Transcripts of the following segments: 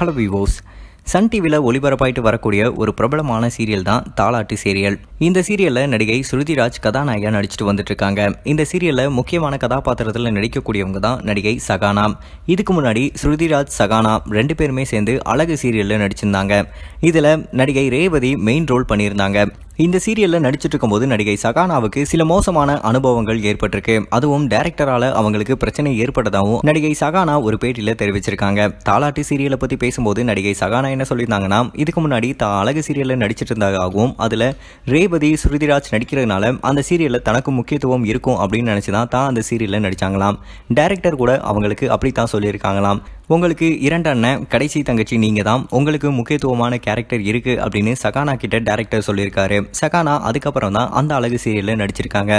hello விவோஸ் Sun டிவியில் ஒளிபரப்பாயிட்டு வரக்கூடிய ஒரு பிரபலமான சீரியல் தான் தாலாட்டு சீரியல் இந்த சீரியலில் நடிகை ஸ்ருதிராஜ் கதாநாயகா நடிச்சுட்டு வந்துட்டுருக்காங்க இந்த சீரியலில் முக்கியமான கதாபாத்திரத்தில் நடிக்கக்கூடியவங்க தான் நடிகை சகானா இதுக்கு முன்னாடி ஸ்ருதிராஜ் சகானா ரெண்டு பேருமே சேர்ந்து அழகு சீரியலில் நடிச்சிருந்தாங்க இதில் நடிகை ரேவதி மெயின் ரோல் பண்ணியிருந்தாங்க இந்த சீரியலில் நடிச்சிட்டு இருக்கும்போது நடிகை சகானாவுக்கு சில மோசமான அனுபவங்கள் ஏற்பட்டிருக்கு அதுவும் டைரக்டரால அவங்களுக்கு பிரச்சனை ஏற்பட்டதாகவும் நடிகை சகானா ஒரு பேட்டியில தெரிவிச்சிருக்காங்க தாலாட்டு சீரியலை பத்தி பேசும்போது நடிகை சகானா என்ன சொல்லியிருந்தாங்கன்னா இதுக்கு முன்னாடி தான் அழகு சீரியல்ல நடிச்சிட்டு இருந்ததாகவும் அதுல ரேபதி ஸ்ருதிராஜ் நடிக்கிறதுனால அந்த சீரியல்ல தனக்கு முக்கியத்துவம் இருக்கும் அப்படின்னு நினைச்சுதான் தான் அந்த சீரியல்ல நடிச்சாங்களாம் டேரக்டர் கூட அவங்களுக்கு அப்படித்தான் சொல்லியிருக்காங்களாம் உங்களுக்கு இரண்டு அண்ணன் கடைசி தங்கச்சி நீங்க தான் உங்களுக்கு முக்கியத்துவமான கேரக்டர் இருக்கு அப்படின்னு சகானா கிட்ட டேரக்டர் சொல்லியிருக்காரு சகானா அதுக்கப்புறம் தான் அந்த அழகு சீரியலில் நடிச்சிருக்காங்க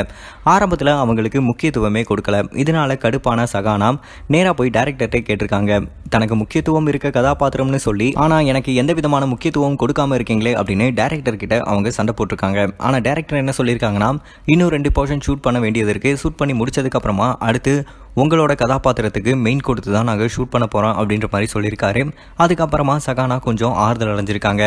ஆரம்பத்தில் அவங்களுக்கு முக்கியத்துவமே கொடுக்கல இதனால கடுப்பான சகானா நேராக போய் டேரக்டர்கிட்ட கேட்டிருக்காங்க தனக்கு முக்கியத்துவம் இருக்க கதாபாத்திரம்னு சொல்லி ஆனால் எனக்கு எந்த விதமான முக்கியத்துவம் கொடுக்காம இருக்கீங்களே அப்படின்னு டேரக்டர் கிட்ட அவங்க சண்டை போட்டிருக்காங்க ஆனால் டேரக்டர் என்ன சொல்லியிருக்காங்கன்னா இன்னும் ரெண்டு போர்ஷன் ஷூட் பண்ண வேண்டியது இருக்குது ஷூட் பண்ணி முடிச்சதுக்கப்புறமா அடுத்து உங்களோட கதாபாத்திரத்துக்கு மெயின் கொடுத்து தான் நாங்கள் ஷூட் பண்ண போகிறோம் அப்படின்ற மாதிரி சொல்லியிருக்காரு அதுக்கப்புறமா சகானா கொஞ்சம் ஆறுதல் அடைஞ்சிருக்காங்க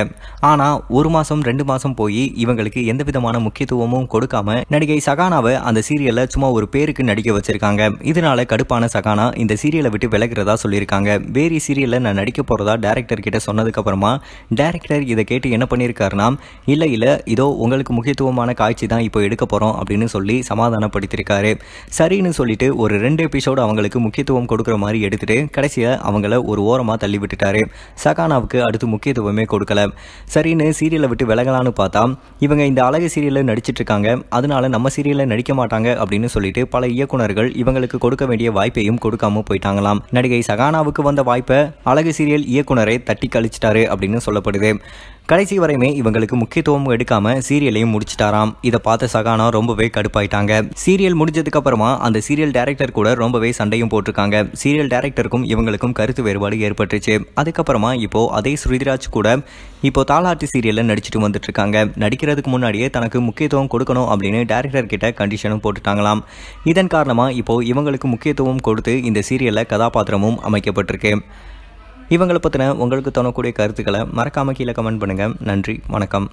ஆனால் ஒரு மாதம் ரெண்டு மாதம் போய் இவங்களுக்கு எந்த விதமான முக்கியத்துவமும் கொடுக்காம நடிகை சகானாவை அந்த சீரியலில் சும்மா ஒரு பேருக்கு நடிக்க வச்சிருக்காங்க இதனால கடுப்பான சகானா இந்த சீரியலை விட்டு விலகிறதா சொல்லியிருக்காங்க வேறு சீரியலில் நான் நடிக்க போகிறதா டேரக்டர் கிட்ட சொன்னதுக்கப்புறமா டேரக்டர் இதை கேட்டு என்ன பண்ணியிருக்காருன்னா இல்லை இல்லை இதோ உங்களுக்கு முக்கியத்துவமான காட்சி தான் இப்போ எடுக்க போகிறோம் அப்படின்னு சொல்லி சமாதானப்படுத்தியிருக்காரு சரின்னு சொல்லிட்டு ஒரு ரெண்டு எபிசோட் எபிசோடு அவங்களுக்கு முக்கியத்துவம் கொடுக்குற மாதிரி எடுத்துட்டு கடைசியாக அவங்கள ஒரு ஓரமாக தள்ளி விட்டுட்டாரு சகானாவுக்கு அடுத்து முக்கியத்துவமே கொடுக்கல சரின்னு சீரியலை விட்டு விலகலான்னு பார்த்தா இவங்க இந்த அழகு சீரியலில் இருக்காங்க அதனால நம்ம சீரியலில் நடிக்க மாட்டாங்க அப்படின்னு சொல்லிட்டு பல இயக்குநர்கள் இவங்களுக்கு கொடுக்க வேண்டிய வாய்ப்பையும் கொடுக்காம போயிட்டாங்களாம் நடிகை சகானாவுக்கு வந்த வாய்ப்பை அழகு சீரியல் இயக்குனரை தட்டி கழிச்சிட்டாரு அப்படின்னு சொல்லப்படுது கடைசி வரையுமே இவங்களுக்கு முக்கியத்துவம் எடுக்காம சீரியலையும் முடிச்சிட்டாராம் இதை பார்த்த சகானா ரொம்பவே கடுப்பாயிட்டாங்க சீரியல் முடிஞ்சதுக்கு அப்புறமா அந்த சீரியல் டேரக்டர் கூட ரொம்பவே சண்டையும் போட்டிருக்காங்க சீரியல் டேரக்டருக்கும் இவங்களுக்கும் கருத்து வேறுபாடு ஏற்பட்டுச்சு அதுக்கப்புறமா இப்போ அதே ஸ்ருதிராஜ் கூட இப்போ தாலாட்டி சீரியல்ல நடிச்சுட்டு வந்துட்டு இருக்காங்க நடிக்கிறதுக்கு முன்னாடியே தனக்கு முக்கியத்துவம் கொடுக்கணும் அப்படின்னு டேரக்டர் கிட்ட கண்டிஷனும் போட்டுட்டாங்களாம் இதன் காரணமாக இப்போ இவங்களுக்கு முக்கியத்துவம் கொடுத்து இந்த சீரியல்ல கதாபாத்திரமும் அமைக்கப்பட்டிருக்கு இவங்களை பற்றின உங்களுக்கு தோணக்கூடிய கருத்துக்களை மறக்காமல் கீழே கமெண்ட் பண்ணுங்கள் நன்றி வணக்கம்